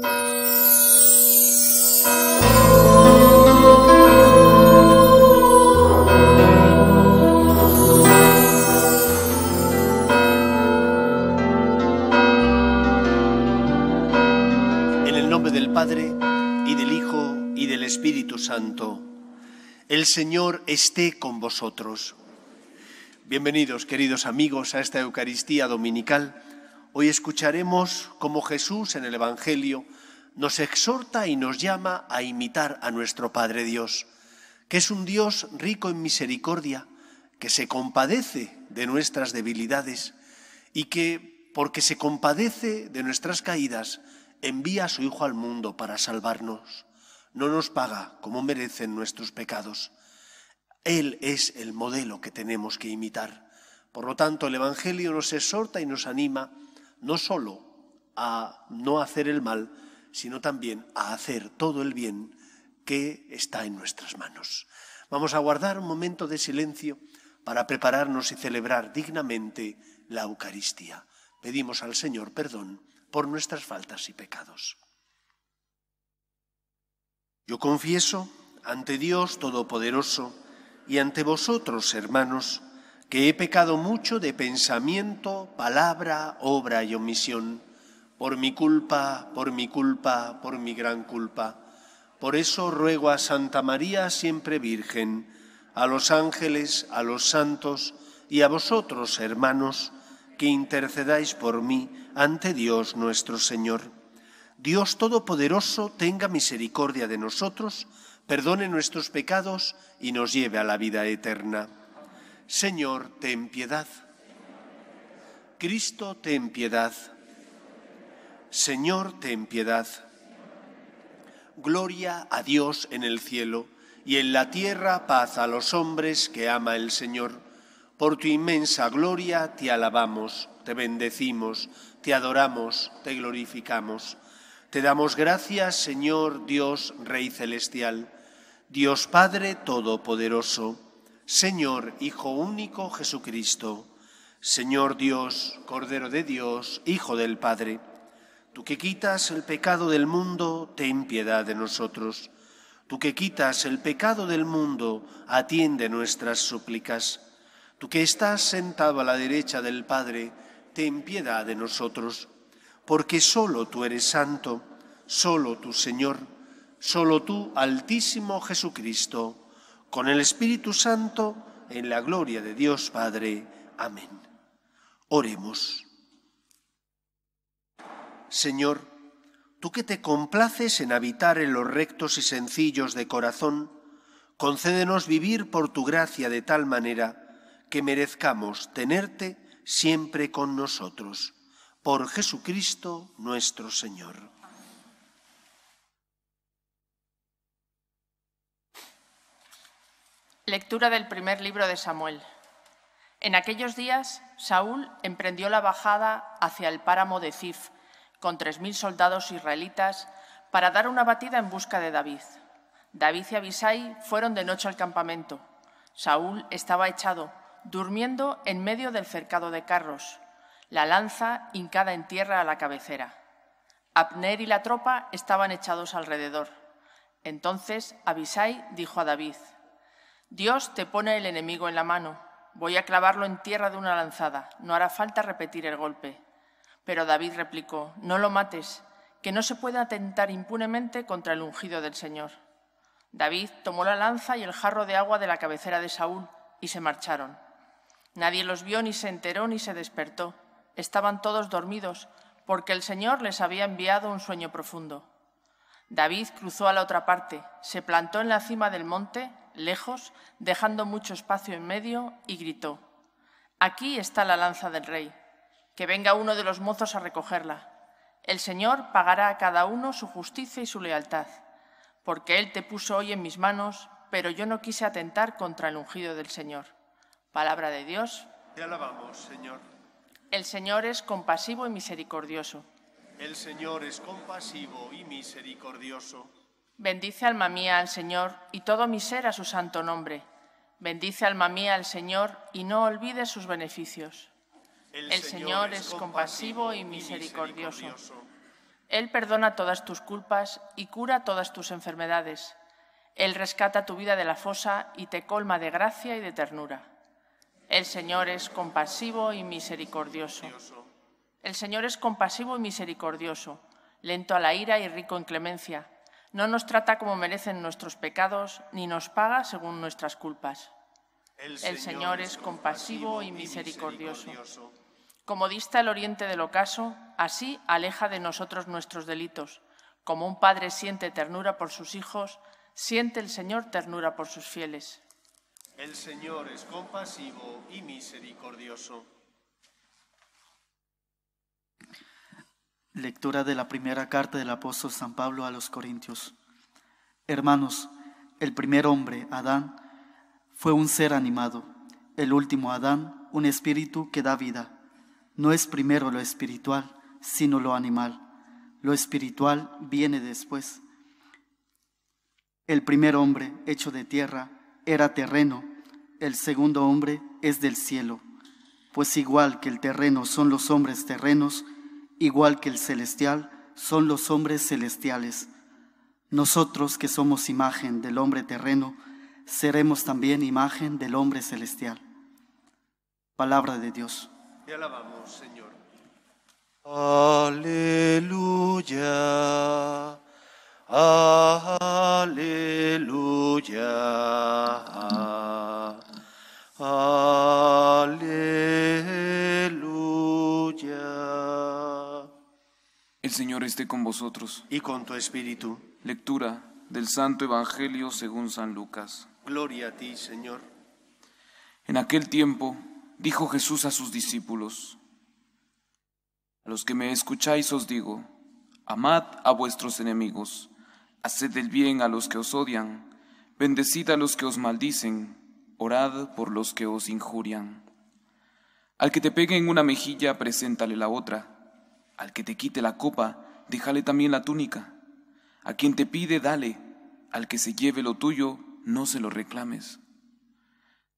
En el nombre del Padre y del Hijo y del Espíritu Santo. El Señor esté con vosotros. Bienvenidos, queridos amigos, a esta Eucaristía Dominical hoy escucharemos cómo Jesús en el Evangelio nos exhorta y nos llama a imitar a nuestro Padre Dios, que es un Dios rico en misericordia, que se compadece de nuestras debilidades y que, porque se compadece de nuestras caídas, envía a su Hijo al mundo para salvarnos. No nos paga como merecen nuestros pecados. Él es el modelo que tenemos que imitar. Por lo tanto, el Evangelio nos exhorta y nos anima no solo a no hacer el mal, sino también a hacer todo el bien que está en nuestras manos. Vamos a guardar un momento de silencio para prepararnos y celebrar dignamente la Eucaristía. Pedimos al Señor perdón por nuestras faltas y pecados. Yo confieso ante Dios Todopoderoso y ante vosotros, hermanos, que he pecado mucho de pensamiento, palabra, obra y omisión, por mi culpa, por mi culpa, por mi gran culpa. Por eso ruego a Santa María, siempre Virgen, a los ángeles, a los santos y a vosotros, hermanos, que intercedáis por mí ante Dios nuestro Señor. Dios Todopoderoso tenga misericordia de nosotros, perdone nuestros pecados y nos lleve a la vida eterna. Señor, ten piedad. Cristo, ten piedad. Señor, ten piedad. Gloria a Dios en el cielo y en la tierra paz a los hombres que ama el Señor. Por tu inmensa gloria te alabamos, te bendecimos, te adoramos, te glorificamos. Te damos gracias, Señor Dios, Rey Celestial, Dios Padre Todopoderoso. Señor, Hijo único, Jesucristo, Señor Dios, Cordero de Dios, Hijo del Padre, tú que quitas el pecado del mundo, ten piedad de nosotros. Tú que quitas el pecado del mundo, atiende nuestras súplicas. Tú que estás sentado a la derecha del Padre, ten piedad de nosotros, porque solo tú eres santo, solo tú Señor, solo tú Altísimo Jesucristo con el Espíritu Santo, en la gloria de Dios Padre. Amén. Oremos. Señor, tú que te complaces en habitar en los rectos y sencillos de corazón, concédenos vivir por tu gracia de tal manera que merezcamos tenerte siempre con nosotros. Por Jesucristo nuestro Señor. Lectura del primer libro de Samuel. En aquellos días, Saúl emprendió la bajada hacia el páramo de Zif con tres mil soldados israelitas para dar una batida en busca de David. David y Abisai fueron de noche al campamento. Saúl estaba echado, durmiendo en medio del cercado de carros, la lanza hincada en tierra a la cabecera. Abner y la tropa estaban echados alrededor. Entonces Abisai dijo a David, Dios te pone el enemigo en la mano. Voy a clavarlo en tierra de una lanzada. No hará falta repetir el golpe. Pero David replicó, no lo mates, que no se puede atentar impunemente contra el ungido del Señor. David tomó la lanza y el jarro de agua de la cabecera de Saúl y se marcharon. Nadie los vio ni se enteró ni se despertó. Estaban todos dormidos, porque el Señor les había enviado un sueño profundo. David cruzó a la otra parte, se plantó en la cima del monte lejos, dejando mucho espacio en medio, y gritó, Aquí está la lanza del rey, que venga uno de los mozos a recogerla. El Señor pagará a cada uno su justicia y su lealtad, porque Él te puso hoy en mis manos, pero yo no quise atentar contra el ungido del Señor. Palabra de Dios. Te alabamos, Señor. El Señor es compasivo y misericordioso. El Señor es compasivo y misericordioso. Bendice alma mía al Señor y todo mi ser a su santo nombre. Bendice alma mía al Señor y no olvides sus beneficios. El, Señor, es compasivo y misericordioso. y misericordioso. Él perdona todas tus culpas y cura todas tus enfermedades. Él rescata tu vida de la fosa y te colma de gracia y de ternura. El Señor es compasivo y misericordioso. El Señor es compasivo y misericordioso, lento a la ira y rico en clemencia no nos trata como merecen nuestros pecados, ni nos paga según nuestras culpas. El, Señor, Señor, es compasivo y misericordioso. Como dista el oriente del ocaso, así aleja de nosotros nuestros delitos. Como un padre siente ternura por sus hijos, siente el Señor ternura por sus fieles. El Señor es compasivo y misericordioso. Lectura de la primera carta del apóstol San Pablo a los Corintios. Hermanos, el primer hombre, Adán, fue un ser animado, el último Adán, un espíritu que da vida. No es primero lo espiritual, sino lo animal. Lo espiritual viene después. El primer hombre, hecho de tierra, era terreno, el segundo hombre es del cielo. Pues igual que el terreno son los hombres terrenos, igual que el celestial, son los hombres celestiales. Nosotros que somos imagen del hombre terreno, seremos también imagen del hombre celestial. Palabra de Dios. Te alabamos, Señor. Aleluya. Aleluya. Aleluya. El Señor esté con vosotros. Y con tu espíritu. Lectura del Santo Evangelio según San Lucas. Gloria a ti, Señor. En aquel tiempo dijo Jesús a sus discípulos, A los que me escucháis os digo, amad a vuestros enemigos, haced el bien a los que os odian, bendecid a los que os maldicen, orad por los que os injurian. Al que te pegue en una mejilla, preséntale la otra. Al que te quite la copa, déjale también la túnica. A quien te pide, dale. Al que se lleve lo tuyo, no se lo reclames.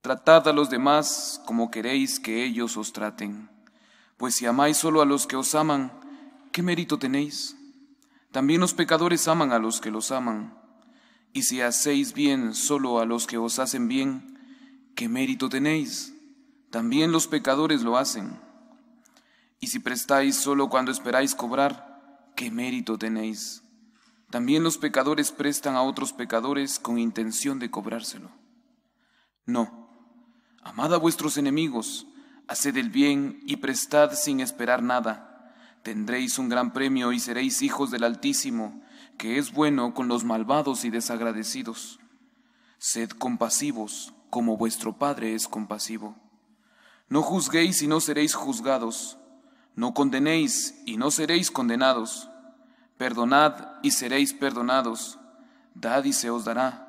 Tratad a los demás como queréis que ellos os traten. Pues si amáis solo a los que os aman, ¿qué mérito tenéis? También los pecadores aman a los que los aman. Y si hacéis bien solo a los que os hacen bien, ¿qué mérito tenéis? También los pecadores lo hacen. Y si prestáis solo cuando esperáis cobrar, ¿qué mérito tenéis? También los pecadores prestan a otros pecadores con intención de cobrárselo. No, amad a vuestros enemigos, haced el bien y prestad sin esperar nada. Tendréis un gran premio y seréis hijos del Altísimo, que es bueno con los malvados y desagradecidos. Sed compasivos, como vuestro Padre es compasivo. No juzguéis y no seréis juzgados no condenéis y no seréis condenados. Perdonad y seréis perdonados. Dad y se os dará.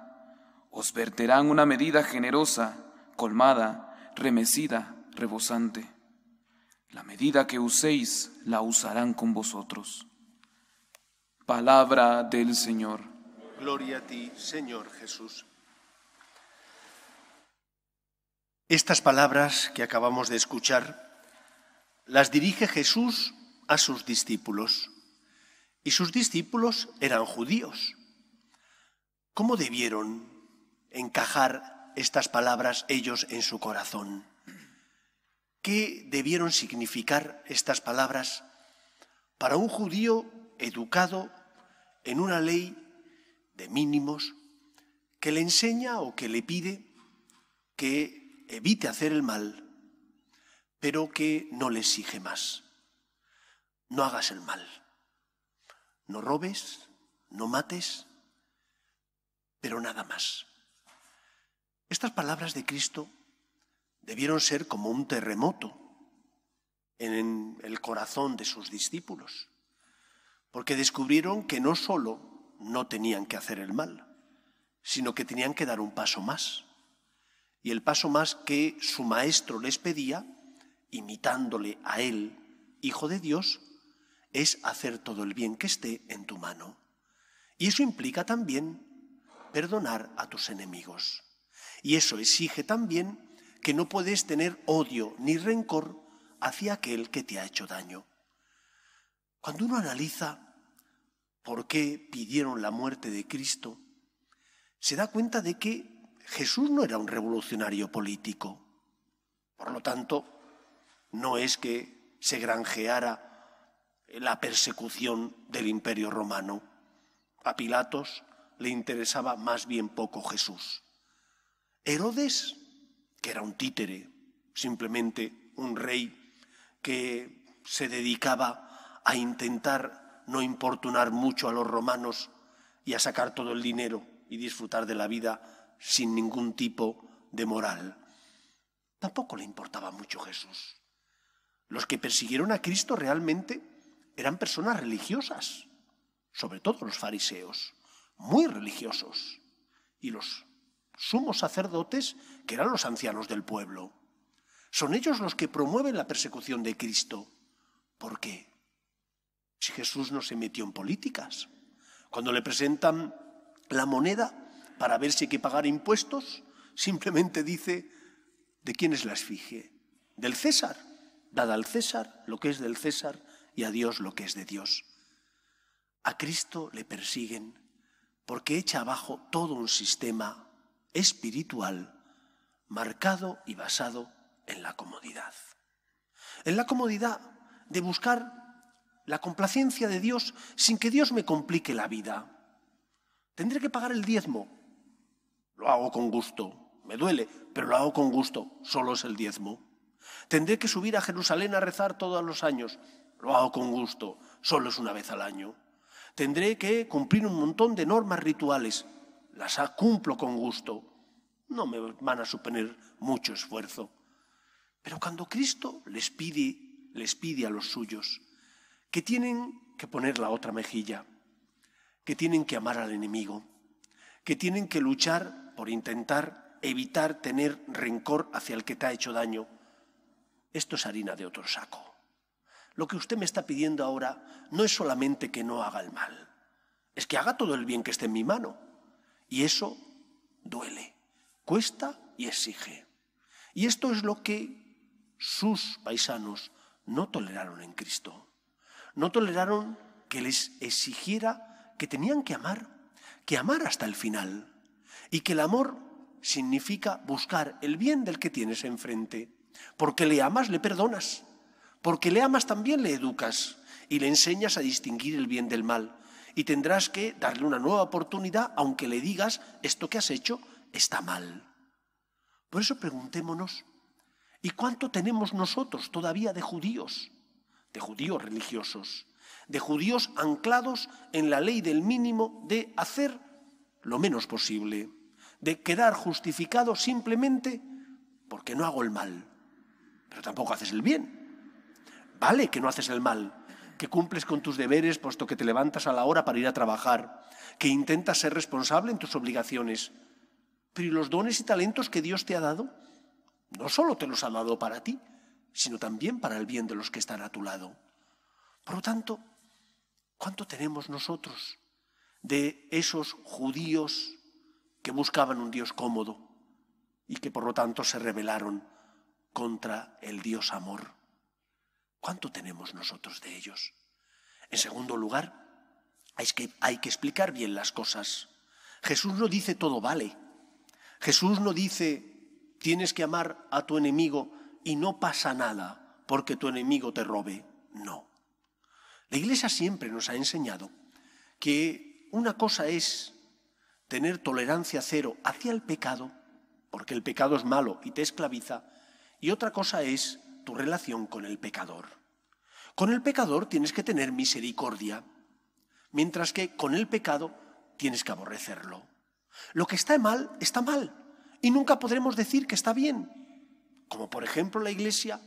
Os verterán una medida generosa, colmada, remecida, rebosante. La medida que uséis la usarán con vosotros. Palabra del Señor. Gloria a ti, Señor Jesús. Estas palabras que acabamos de escuchar las dirige Jesús a sus discípulos. Y sus discípulos eran judíos. ¿Cómo debieron encajar estas palabras ellos en su corazón? ¿Qué debieron significar estas palabras para un judío educado en una ley de mínimos que le enseña o que le pide que evite hacer el mal, pero que no le exige más. No hagas el mal. No robes, no mates, pero nada más. Estas palabras de Cristo debieron ser como un terremoto en el corazón de sus discípulos, porque descubrieron que no solo no tenían que hacer el mal, sino que tenían que dar un paso más. Y el paso más que su maestro les pedía imitándole a Él, Hijo de Dios, es hacer todo el bien que esté en tu mano. Y eso implica también perdonar a tus enemigos. Y eso exige también que no puedes tener odio ni rencor hacia aquel que te ha hecho daño. Cuando uno analiza por qué pidieron la muerte de Cristo, se da cuenta de que Jesús no era un revolucionario político. Por lo tanto, no es que se granjeara la persecución del imperio romano. A Pilatos le interesaba más bien poco Jesús. Herodes, que era un títere, simplemente un rey que se dedicaba a intentar no importunar mucho a los romanos y a sacar todo el dinero y disfrutar de la vida sin ningún tipo de moral. Tampoco le importaba mucho Jesús. Los que persiguieron a Cristo realmente eran personas religiosas, sobre todo los fariseos, muy religiosos, y los sumos sacerdotes, que eran los ancianos del pueblo. Son ellos los que promueven la persecución de Cristo. ¿Por qué? Si Jesús no se metió en políticas. Cuando le presentan la moneda para ver si hay que pagar impuestos, simplemente dice, ¿de quién es la esfinge? Del César. Dada al César lo que es del César y a Dios lo que es de Dios. A Cristo le persiguen porque echa abajo todo un sistema espiritual marcado y basado en la comodidad. En la comodidad de buscar la complacencia de Dios sin que Dios me complique la vida. Tendré que pagar el diezmo. Lo hago con gusto. Me duele, pero lo hago con gusto. Solo es el diezmo. Tendré que subir a Jerusalén a rezar todos los años. Lo hago con gusto, solo es una vez al año. Tendré que cumplir un montón de normas rituales. Las cumplo con gusto. No me van a suponer mucho esfuerzo. Pero cuando Cristo les pide, les pide a los suyos que tienen que poner la otra mejilla, que tienen que amar al enemigo, que tienen que luchar por intentar evitar tener rencor hacia el que te ha hecho daño, esto es harina de otro saco. Lo que usted me está pidiendo ahora no es solamente que no haga el mal, es que haga todo el bien que esté en mi mano. Y eso duele, cuesta y exige. Y esto es lo que sus paisanos no toleraron en Cristo. No toleraron que les exigiera que tenían que amar, que amar hasta el final. Y que el amor significa buscar el bien del que tienes enfrente porque le amas, le perdonas. Porque le amas también le educas y le enseñas a distinguir el bien del mal. Y tendrás que darle una nueva oportunidad, aunque le digas, esto que has hecho está mal. Por eso preguntémonos, ¿y cuánto tenemos nosotros todavía de judíos? De judíos religiosos, de judíos anclados en la ley del mínimo de hacer lo menos posible, de quedar justificado simplemente porque no hago el mal pero tampoco haces el bien. Vale que no haces el mal, que cumples con tus deberes puesto que te levantas a la hora para ir a trabajar, que intentas ser responsable en tus obligaciones. Pero los dones y talentos que Dios te ha dado? No solo te los ha dado para ti, sino también para el bien de los que están a tu lado. Por lo tanto, ¿cuánto tenemos nosotros de esos judíos que buscaban un Dios cómodo y que por lo tanto se rebelaron contra el Dios amor. ¿Cuánto tenemos nosotros de ellos? En segundo lugar, que hay que explicar bien las cosas. Jesús no dice todo vale. Jesús no dice tienes que amar a tu enemigo y no pasa nada porque tu enemigo te robe. No. La Iglesia siempre nos ha enseñado que una cosa es tener tolerancia cero hacia el pecado, porque el pecado es malo y te esclaviza, y otra cosa es tu relación con el pecador. Con el pecador tienes que tener misericordia, mientras que con el pecado tienes que aborrecerlo. Lo que está mal, está mal, y nunca podremos decir que está bien. Como por ejemplo la Iglesia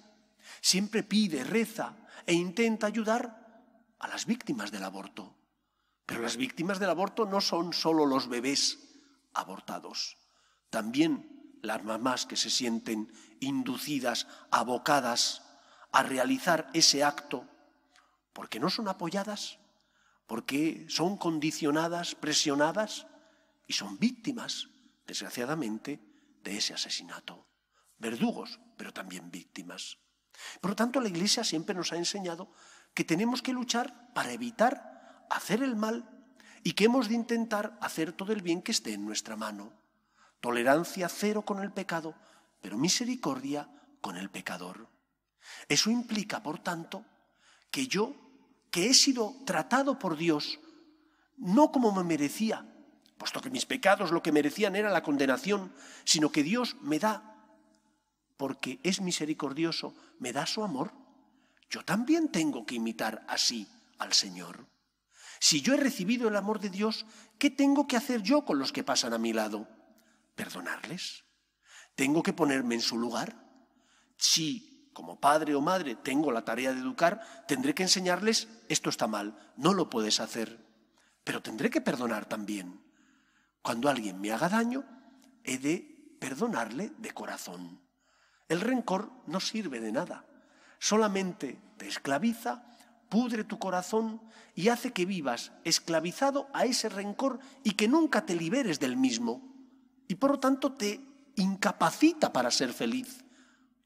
siempre pide, reza e intenta ayudar a las víctimas del aborto. Pero las víctimas del aborto no son solo los bebés abortados, también las mamás que se sienten inducidas, abocadas a realizar ese acto, porque no son apoyadas, porque son condicionadas, presionadas y son víctimas, desgraciadamente, de ese asesinato. Verdugos, pero también víctimas. Por lo tanto, la Iglesia siempre nos ha enseñado que tenemos que luchar para evitar hacer el mal y que hemos de intentar hacer todo el bien que esté en nuestra mano. Tolerancia cero con el pecado, pero misericordia con el pecador. Eso implica, por tanto, que yo, que he sido tratado por Dios, no como me merecía, puesto que mis pecados lo que merecían era la condenación, sino que Dios me da, porque es misericordioso, me da su amor, yo también tengo que imitar así al Señor. Si yo he recibido el amor de Dios, ¿qué tengo que hacer yo con los que pasan a mi lado? perdonarles? ¿Tengo que ponerme en su lugar? Si, como padre o madre, tengo la tarea de educar, tendré que enseñarles, esto está mal, no lo puedes hacer, pero tendré que perdonar también. Cuando alguien me haga daño, he de perdonarle de corazón. El rencor no sirve de nada, solamente te esclaviza, pudre tu corazón y hace que vivas esclavizado a ese rencor y que nunca te liberes del mismo y por lo tanto te incapacita para ser feliz,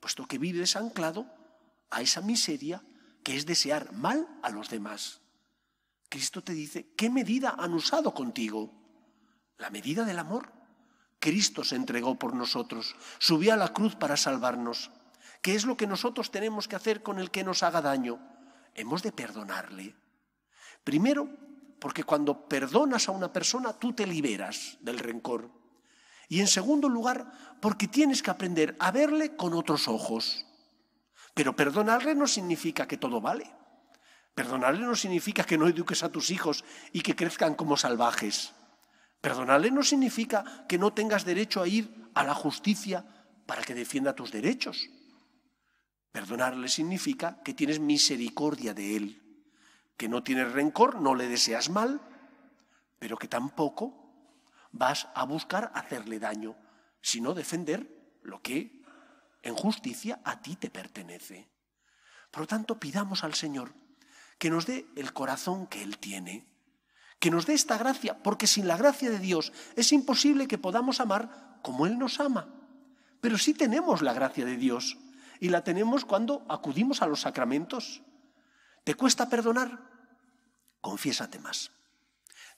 puesto que vives anclado a esa miseria que es desear mal a los demás. Cristo te dice, ¿qué medida han usado contigo? La medida del amor. Cristo se entregó por nosotros, subió a la cruz para salvarnos. ¿Qué es lo que nosotros tenemos que hacer con el que nos haga daño? Hemos de perdonarle. Primero, porque cuando perdonas a una persona, tú te liberas del rencor. Y en segundo lugar, porque tienes que aprender a verle con otros ojos. Pero perdonarle no significa que todo vale. Perdonarle no significa que no eduques a tus hijos y que crezcan como salvajes. Perdonarle no significa que no tengas derecho a ir a la justicia para que defienda tus derechos. Perdonarle significa que tienes misericordia de él, que no tienes rencor, no le deseas mal, pero que tampoco vas a buscar hacerle daño, sino defender lo que en justicia a ti te pertenece. Por lo tanto, pidamos al Señor que nos dé el corazón que Él tiene, que nos dé esta gracia, porque sin la gracia de Dios es imposible que podamos amar como Él nos ama. Pero sí tenemos la gracia de Dios y la tenemos cuando acudimos a los sacramentos. ¿Te cuesta perdonar? Confiésate más.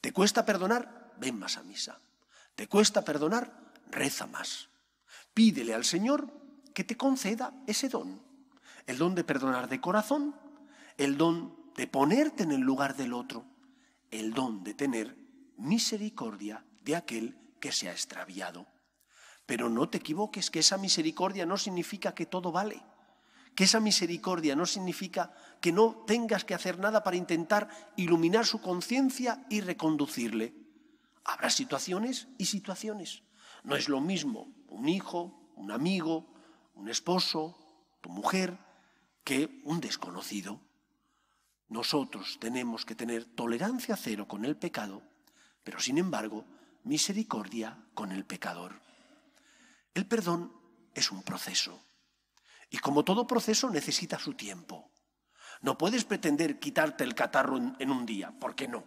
¿Te cuesta perdonar? ven más a misa. ¿Te cuesta perdonar? Reza más. Pídele al Señor que te conceda ese don. El don de perdonar de corazón, el don de ponerte en el lugar del otro, el don de tener misericordia de aquel que se ha extraviado. Pero no te equivoques, que esa misericordia no significa que todo vale, que esa misericordia no significa que no tengas que hacer nada para intentar iluminar su conciencia y reconducirle. Habrá situaciones y situaciones. No es lo mismo un hijo, un amigo, un esposo, tu mujer, que un desconocido. Nosotros tenemos que tener tolerancia cero con el pecado, pero sin embargo misericordia con el pecador. El perdón es un proceso. Y como todo proceso necesita su tiempo. No puedes pretender quitarte el catarro en, un día, ¿por qué no?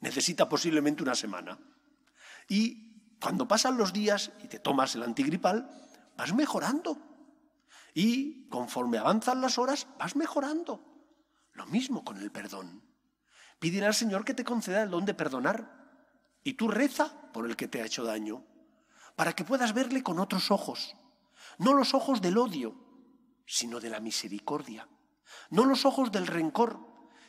Necesita posiblemente una semana. Y cuando pasan los días y te tomas el antigripal, vas mejorando. Y conforme avanzan las horas, vas mejorando. Lo mismo con el perdón. Pídele al Señor que te conceda el don de perdonar. Y tú reza por el que te ha hecho daño, para que puedas verle con otros ojos. No los ojos del odio, sino de la misericordia. No los ojos del rencor,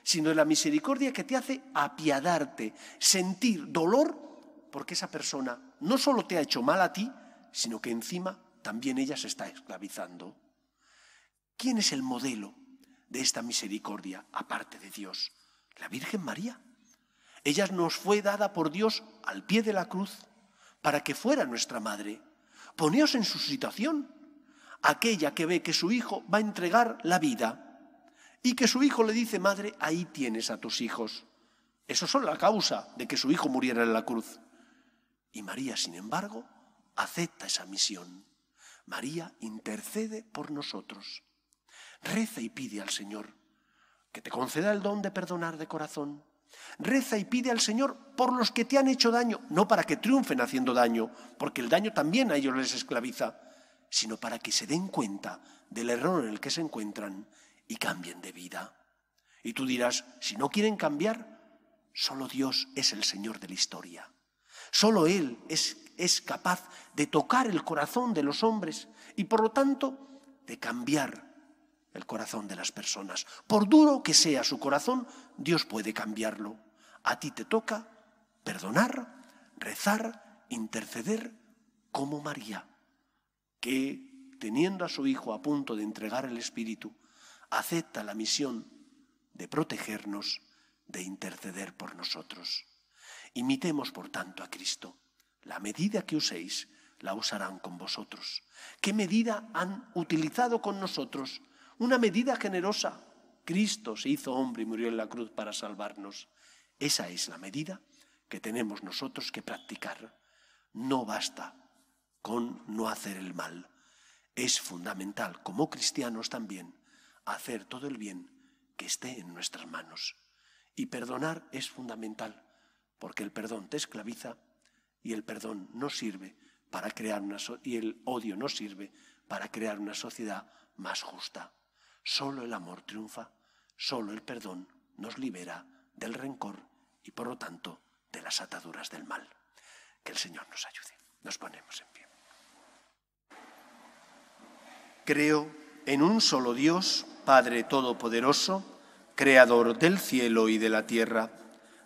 sino de la misericordia que te hace apiadarte, sentir dolor porque esa persona no solo te ha hecho mal a ti, sino que encima también ella se está esclavizando. ¿Quién es el modelo de esta misericordia aparte de Dios? La Virgen María. Ella nos fue dada por Dios al pie de la cruz para que fuera nuestra madre. Poneos en su situación, aquella que ve que su hijo va a entregar la vida y que su hijo le dice, madre, ahí tienes a tus hijos. Eso son la causa de que su hijo muriera en la cruz. Y María, sin embargo, acepta esa misión. María intercede por nosotros. Reza y pide al Señor que te conceda el don de perdonar de corazón. Reza y pide al Señor por los que te han hecho daño, no para que triunfen haciendo daño, porque el daño también a ellos les esclaviza, sino para que se den cuenta del error en el que se encuentran y cambien de vida. Y tú dirás, si no quieren cambiar, solo Dios es el Señor de la historia. Solo Él es, es capaz de tocar el corazón de los hombres y por lo tanto de cambiar el corazón de las personas. Por duro que sea su corazón, Dios puede cambiarlo. A ti te toca perdonar, rezar, interceder como María, que, teniendo a su hijo a punto de entregar el Espíritu, acepta la misión de protegernos, de interceder por nosotros. Imitemos, por tanto, a Cristo. La medida que uséis la usarán con vosotros. ¿Qué medida han utilizado con nosotros? Una medida generosa. Cristo se hizo hombre y murió en la cruz para salvarnos. Esa es la medida que tenemos nosotros que practicar. No basta con no hacer el mal. Es fundamental, como cristianos también, hacer todo el bien que esté en nuestras manos. Y perdonar es fundamental porque el perdón te esclaviza y el perdón no sirve para crear una y el odio no sirve para crear una sociedad más justa. Solo el amor triunfa, solo el perdón nos libera del rencor y por lo tanto de las ataduras del mal. Que el Señor nos ayude. Nos ponemos en pie. Creo en un solo Dios, Padre Todopoderoso, Creador del cielo y de la tierra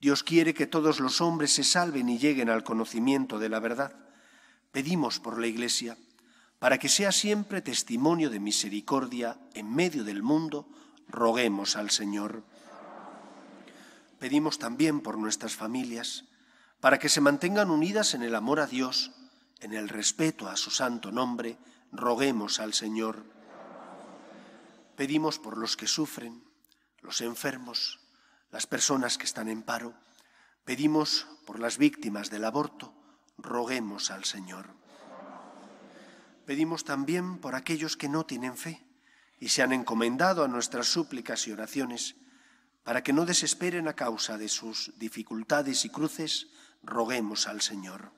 Dios quiere que todos los hombres se salven y lleguen al conocimiento de la verdad. Pedimos por la Iglesia, para que sea siempre testimonio de misericordia en medio del mundo, roguemos al Señor. Pedimos también por nuestras familias, para que se mantengan unidas en el amor a Dios, en el respeto a su santo nombre, roguemos al Señor. Pedimos por los que sufren, los enfermos, las personas que están en paro, pedimos por las víctimas del aborto, roguemos al Señor. Pedimos también por aquellos que no tienen fe y se han encomendado a nuestras súplicas y oraciones, para que no desesperen a causa de sus dificultades y cruces, roguemos al Señor.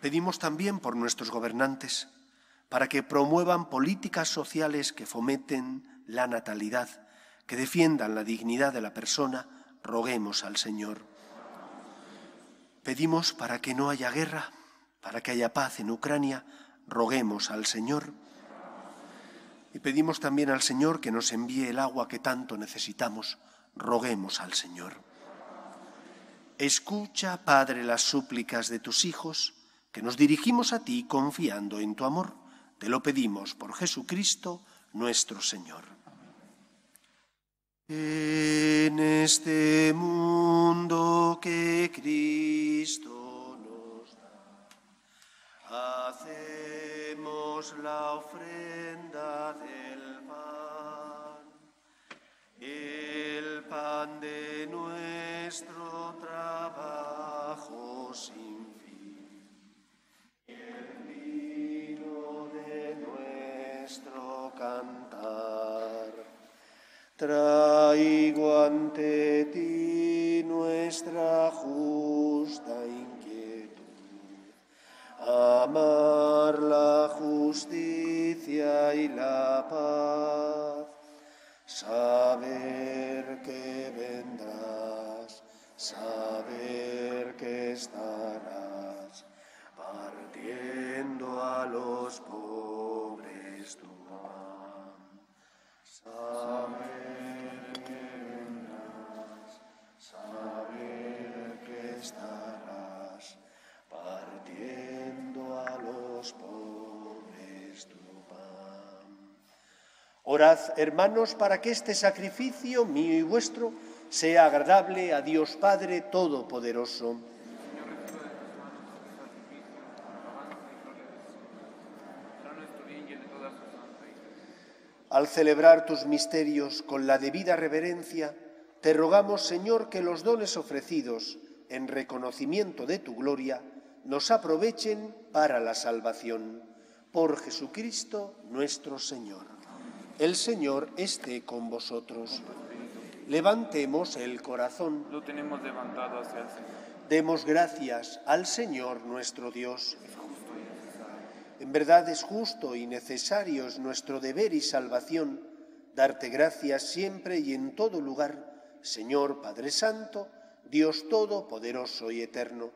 Pedimos también por nuestros gobernantes, para que promuevan políticas sociales que fomenten la natalidad que defiendan la dignidad de la persona, roguemos al Señor. Pedimos para que no haya guerra, para que haya paz en Ucrania, roguemos al Señor. Y pedimos también al Señor que nos envíe el agua que tanto necesitamos, roguemos al Señor. Escucha, Padre, las súplicas de tus hijos, que nos dirigimos a ti confiando en tu amor. Te lo pedimos por Jesucristo nuestro Señor. En este mundo que Cristo nos da, hacemos la ofrenda del pan, el pan de nuestro trabajo traigo ante ti nuestra justa inquietud, amar la justicia y la paz, saber que vendrás, saber que estarás partiendo a los pobres tu pan. Orad, hermanos, para que este sacrificio mío y vuestro sea agradable a Dios Padre Todopoderoso. Al celebrar tus misterios con la debida reverencia, te rogamos, Señor, que los dones ofrecidos en reconocimiento de tu gloria nos aprovechen para la salvación. Por Jesucristo nuestro Señor. El Señor esté con vosotros. Levantemos el corazón. tenemos Demos gracias al Señor nuestro Dios. En verdad es justo y necesario, es nuestro deber y salvación darte gracias siempre y en todo lugar, Señor Padre Santo, Dios Todopoderoso y Eterno,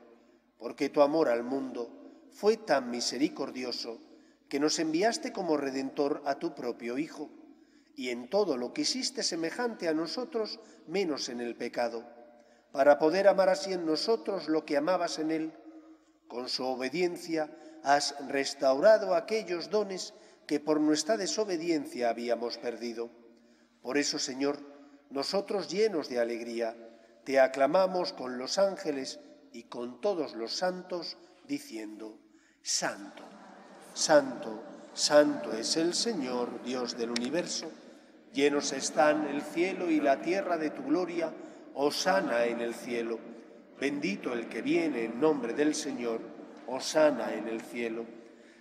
porque tu amor al mundo fue tan misericordioso que nos enviaste como redentor a tu propio Hijo, y en todo lo que hiciste semejante a nosotros, menos en el pecado, para poder amar así en nosotros lo que amabas en Él. Con su obediencia has restaurado aquellos dones que por nuestra desobediencia habíamos perdido. Por eso, Señor, nosotros llenos de alegría, te aclamamos con los ángeles y con todos los santos, diciendo, Santo. Santo, santo es el Señor, Dios del universo. Llenos están el cielo y la tierra de tu gloria. Osana en el cielo. Bendito el que viene en nombre del Señor. Osana en el cielo.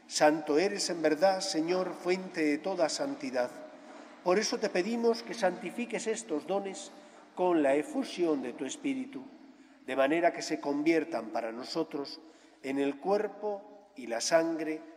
Santo eres en verdad, Señor, fuente de toda santidad. Por eso te pedimos que santifiques estos dones con la efusión de tu Espíritu, de manera que se conviertan para nosotros en el cuerpo y la sangre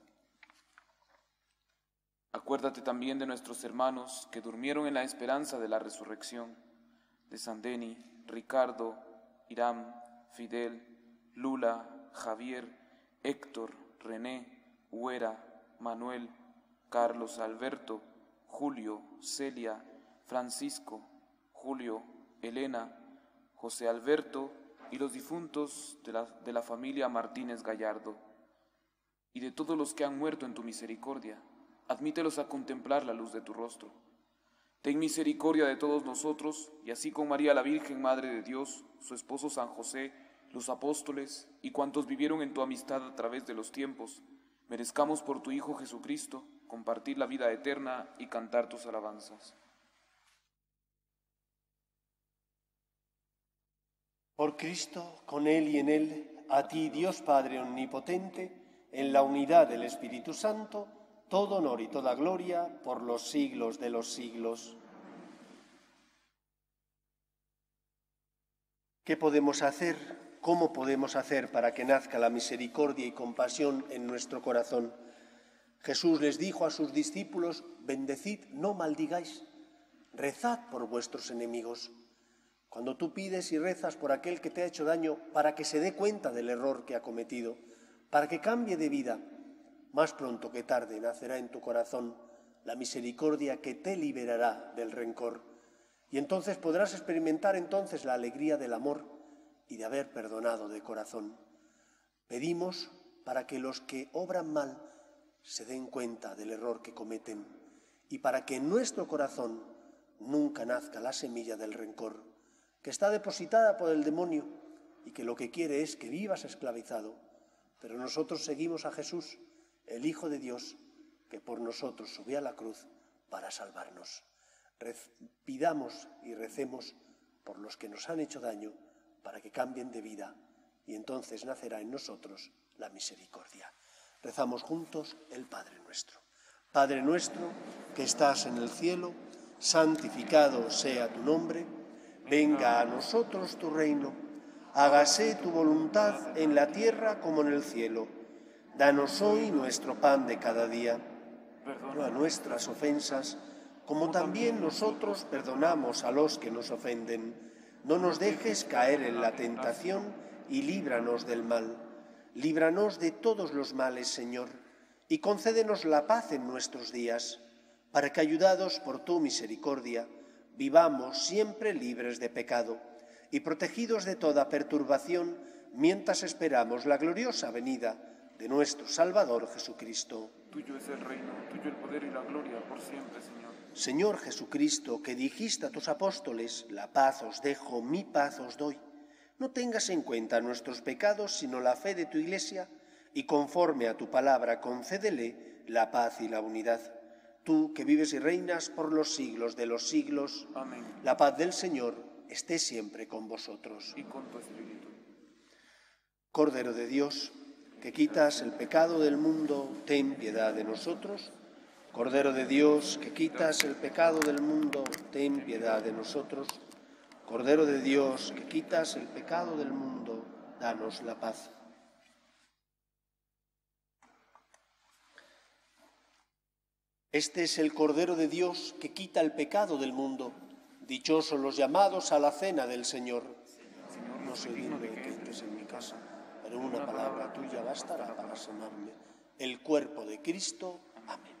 Acuérdate también de nuestros hermanos que durmieron en la esperanza de la resurrección, de Sandeni, Ricardo, Irán, Fidel, Lula, Javier, Héctor, René, Huera, Manuel, Carlos Alberto, Julio, Celia, Francisco, Julio, Elena, José Alberto y los difuntos de la, de la familia Martínez Gallardo, y de todos los que han muerto en tu misericordia admítelos a contemplar la luz de tu rostro. Ten misericordia de todos nosotros, y así con María la Virgen, Madre de Dios, su esposo San José, los apóstoles y cuantos vivieron en tu amistad a través de los tiempos, merezcamos por tu Hijo Jesucristo compartir la vida eterna y cantar tus alabanzas. Por Cristo, con Él y en Él, a ti Dios Padre Omnipotente, en la unidad del Espíritu Santo, todo honor y toda gloria por los siglos de los siglos. ¿Qué podemos hacer? ¿Cómo podemos hacer para que nazca la misericordia y compasión en nuestro corazón? Jesús les dijo a sus discípulos, bendecid, no maldigáis, rezad por vuestros enemigos. Cuando tú pides y rezas por aquel que te ha hecho daño, para que se dé cuenta del error que ha cometido, para que cambie de vida, más pronto que tarde nacerá en tu corazón la misericordia que te liberará del rencor, y entonces podrás experimentar entonces la alegría del amor y de haber perdonado de corazón. Pedimos para que los que obran mal se den cuenta del error que cometen y para que en nuestro corazón nunca nazca la semilla del rencor, que está depositada por el demonio y que lo que quiere es que vivas esclavizado. Pero nosotros seguimos a Jesús, el Hijo de Dios, que por nosotros subió a la cruz para salvarnos. Pidamos y recemos por los que nos han hecho daño para que cambien de vida y entonces nacerá en nosotros la misericordia. Rezamos juntos el Padre nuestro. Padre nuestro que estás en el cielo, santificado sea tu nombre, venga a nosotros tu reino, hágase tu voluntad en la tierra como en el cielo. Danos hoy nuestro pan de cada día. Perdona nuestras ofensas, como también nosotros perdonamos a los que nos ofenden. No nos dejes caer en la tentación y líbranos del mal. Líbranos de todos los males, Señor, y concédenos la paz en nuestros días, para que, ayudados por tu misericordia, vivamos siempre libres de pecado y protegidos de toda perturbación mientras esperamos la gloriosa venida de nuestro Salvador Jesucristo. Tuyo es el reino, tuyo el poder y la gloria por siempre, Señor. Señor Jesucristo, que dijiste a tus apóstoles, la paz os dejo, mi paz os doy. No tengas en cuenta nuestros pecados, sino la fe de tu Iglesia, y conforme a tu palabra concédele la paz y la unidad. Tú que vives y reinas por los siglos de los siglos. Amén. La paz del Señor esté siempre con vosotros. Y con tu espíritu. Cordero de Dios, que quitas el pecado del mundo, ten piedad de nosotros. Cordero de Dios, que quitas el pecado del mundo, ten piedad de nosotros. Cordero de Dios, que quitas el pecado del mundo, danos la paz. Este es el Cordero de Dios que quita el pecado del mundo. Dichosos los llamados a la cena del Señor. No soy que entres en mi casa una palabra tuya bastará para sanarme. El cuerpo de Cristo. Amén.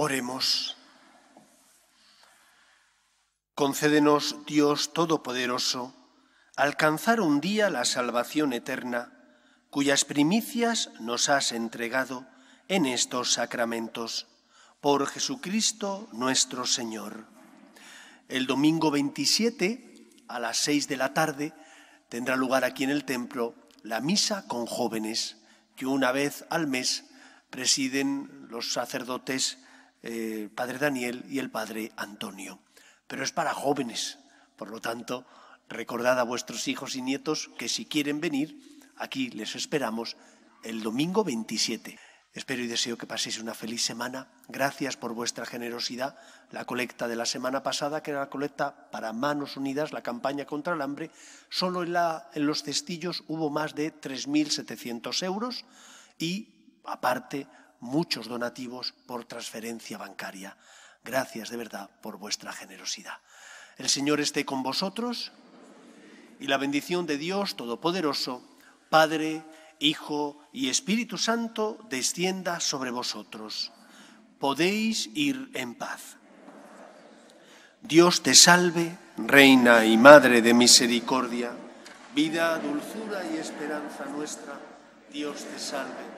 Oremos. Concédenos, Dios Todopoderoso, alcanzar un día la salvación eterna, cuyas primicias nos has entregado en estos sacramentos. Por Jesucristo nuestro Señor. El domingo 27, a las seis de la tarde, tendrá lugar aquí en el templo la misa con jóvenes, que una vez al mes presiden los sacerdotes eh, el padre Daniel y el padre Antonio. Pero es para jóvenes, por lo tanto, recordad a vuestros hijos y nietos que si quieren venir, aquí les esperamos el domingo 27. Espero y deseo que paséis una feliz semana. Gracias por vuestra generosidad. La colecta de la semana pasada, que era la colecta para Manos Unidas, la campaña contra el hambre, solo en, en los cestillos hubo más de 3.700 euros y, aparte, muchos donativos por transferencia bancaria. Gracias de verdad por vuestra generosidad. El Señor esté con vosotros y la bendición de Dios Todopoderoso, Padre, Hijo y Espíritu Santo, descienda sobre vosotros. Podéis ir en paz. Dios te salve, Reina y Madre de Misericordia, vida, dulzura y esperanza nuestra. Dios te salve.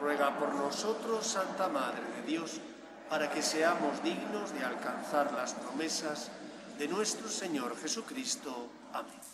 ruega por nosotros, Santa Madre de Dios, para que seamos dignos de alcanzar las promesas de nuestro Señor Jesucristo. Amén.